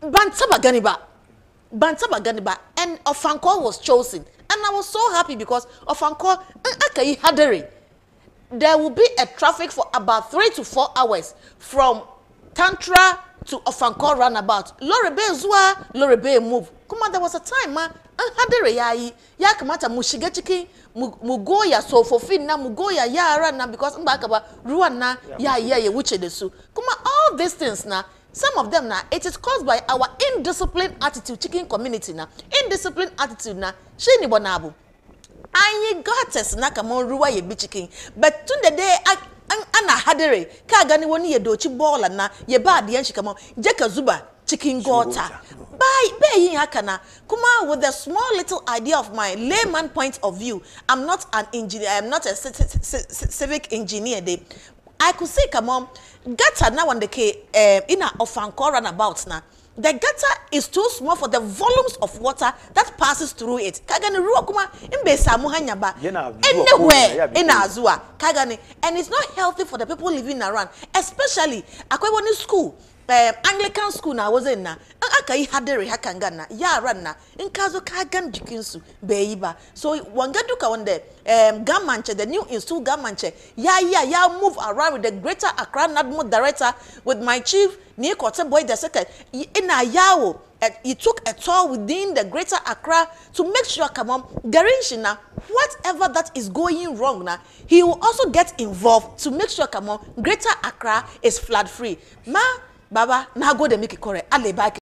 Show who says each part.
Speaker 1: Bantaba Ganiba. Bantaba Ganiba. And Ofanko was chosen. And I was so happy because Ofanko, Akai eh, Hadere, there will be a traffic for about three to four hours from Tantra to Ofanko runabout. Lori Bay Zua, Lori Bay move. Come there was a time, ma. Eh, Hadere Yai, Yakamata Mushigachiki, Mugoya, so for Finna, Mugoya, Yara, because Mbakaba, Ruana, Yaya, Wichedesu. desu. on, all these things now some of them now. it is caused by our indiscipline attitude chicken community now. Indiscipline attitude now. She ni bɔ naabu anyi gutters na kama ruwa yɛ chicken but tun de de ana hadere kaa gani woni ni yɛ dochi bɔɔla na yɛ ba adeɛ nhyɛ jeka zuba chicken gutter by being akana kuma with a small little idea of my layman point of view i'm not an engineer i'm not a civic engineer day I could see come on gutter now on the K uh, in a Ofanko about now. The gutter is too small for the volumes of water that passes through it. Kagani ruakuma kuma imbesa muhanya ba anywhere in Azua. Kagani and it's not healthy for the people living around, especially akwewoni school. Um, Anglican school now was in now aka yi hadari hakan gan yaran na in ka zo ka gan jikinsu bai yi ba so wanga duka wanda um, gamance the new institute gamance ya yi ya ya move around with the greater accra nadmo director with my chief ni kote boy the second ina yawo eh, he took a tour within the greater accra to make sure kamom garinshi na whatever that is going wrong na he will also get involved to make sure kamom greater accra is flood free ma baba na go dey make e correct ale